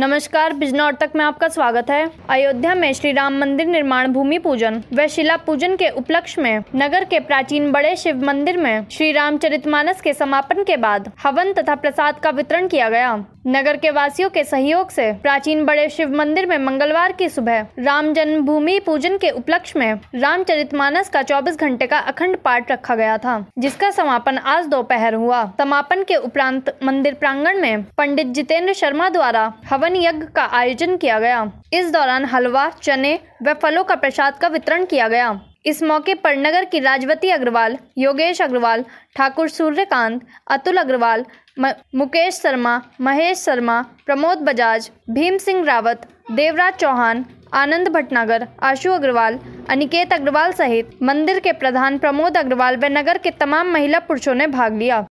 नमस्कार बिजनौर तक में आपका स्वागत है अयोध्या में श्री राम मंदिर निर्माण भूमि पूजन व शिला पूजन के उपलक्ष्य में नगर के प्राचीन बड़े शिव मंदिर में श्री रामचरितमानस के समापन के बाद हवन तथा प्रसाद का वितरण किया गया नगर के वासियों के सहयोग से प्राचीन बड़े शिव मंदिर में मंगलवार की सुबह राम जन्मभूमि पूजन के उपलक्ष्य में रामचरितमानस का 24 घंटे का अखंड पाठ रखा गया था जिसका समापन आज दोपहर हुआ समापन के उपरांत मंदिर प्रांगण में पंडित जितेंद्र शर्मा द्वारा हवन यज्ञ का आयोजन किया गया इस दौरान हलवा चने व फलों का प्रसाद का वितरण किया गया इस मौके पर नगर की राजवती अग्रवाल योगेश अग्रवाल ठाकुर सूर्यकांत अतुल अग्रवाल मुकेश शर्मा महेश शर्मा प्रमोद बजाज भीम सिंह रावत देवराज चौहान आनंद भटनागर आशु अग्रवाल अनिकेत अग्रवाल सहित मंदिर के प्रधान प्रमोद अग्रवाल व नगर के तमाम महिला पुरुषों ने भाग लिया